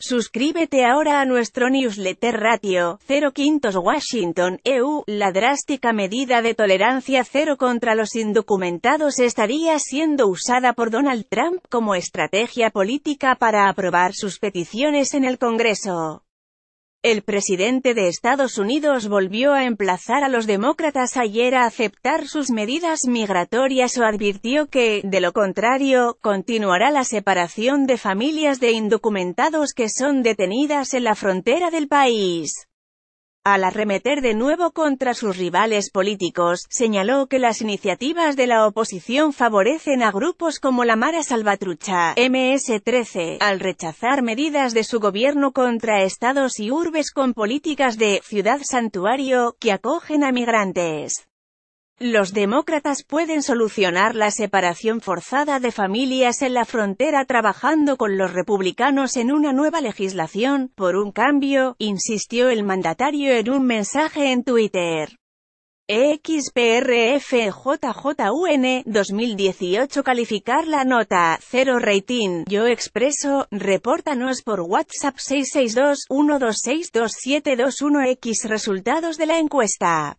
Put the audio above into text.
Suscríbete ahora a nuestro newsletter Ratio 05 Washington, EU. La drástica medida de tolerancia cero contra los indocumentados estaría siendo usada por Donald Trump como estrategia política para aprobar sus peticiones en el Congreso. El presidente de Estados Unidos volvió a emplazar a los demócratas ayer a aceptar sus medidas migratorias o advirtió que, de lo contrario, continuará la separación de familias de indocumentados que son detenidas en la frontera del país. Al arremeter de nuevo contra sus rivales políticos, señaló que las iniciativas de la oposición favorecen a grupos como la Mara Salvatrucha, MS-13, al rechazar medidas de su gobierno contra estados y urbes con políticas de «ciudad santuario» que acogen a migrantes. Los demócratas pueden solucionar la separación forzada de familias en la frontera trabajando con los republicanos en una nueva legislación, por un cambio, insistió el mandatario en un mensaje en Twitter. XPRFJJUN 2018 calificar la nota 0 rating yo expreso repórtanos por WhatsApp 662 126 X resultados de la encuesta